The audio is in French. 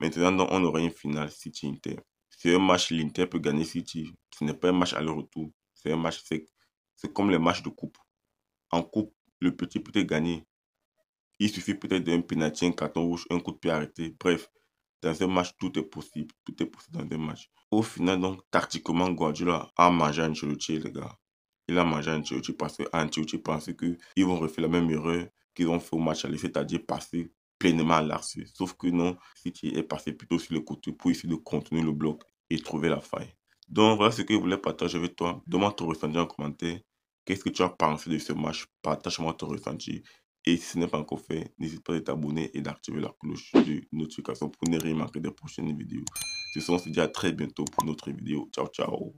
Maintenant, on aurait une finale City-Inter. C'est un match, l'Inter peut gagner City. Ce n'est pas un match aller-retour. C'est un match sec. C'est comme les matchs de coupe. En coupe, le petit peut gagner. Il suffit peut-être d'un pénalty, un carton rouge, un coup de pied arrêté. Bref, dans un match, tout est possible. Tout est possible dans un match. Au final, donc, tactiquement, Guardiola a mangé un chelotier, les gars. Il a mangé un chelotier parce que chelotier pensait qu'ils vont refaire la même erreur qu'ils ont fait au match aller, c'est-à-dire passer pleinement à Sauf que non, si tu es passé plutôt sur le côté pour essayer de contenir le bloc et trouver la faille. Donc voilà ce que je voulais partager avec toi. Mm-hmm. Demande ton ressenti en commentaire. Qu'est-ce que tu as pensé de ce match Partage-moi ton ressenti. Et si ce n'est pas encore fait, n'hésite pas à t'abonner et d'activer la cloche de notification pour ne rien manquer des prochaines vidéos. Ce sont, on se dit à très bientôt pour une autre vidéo. Ciao, ciao.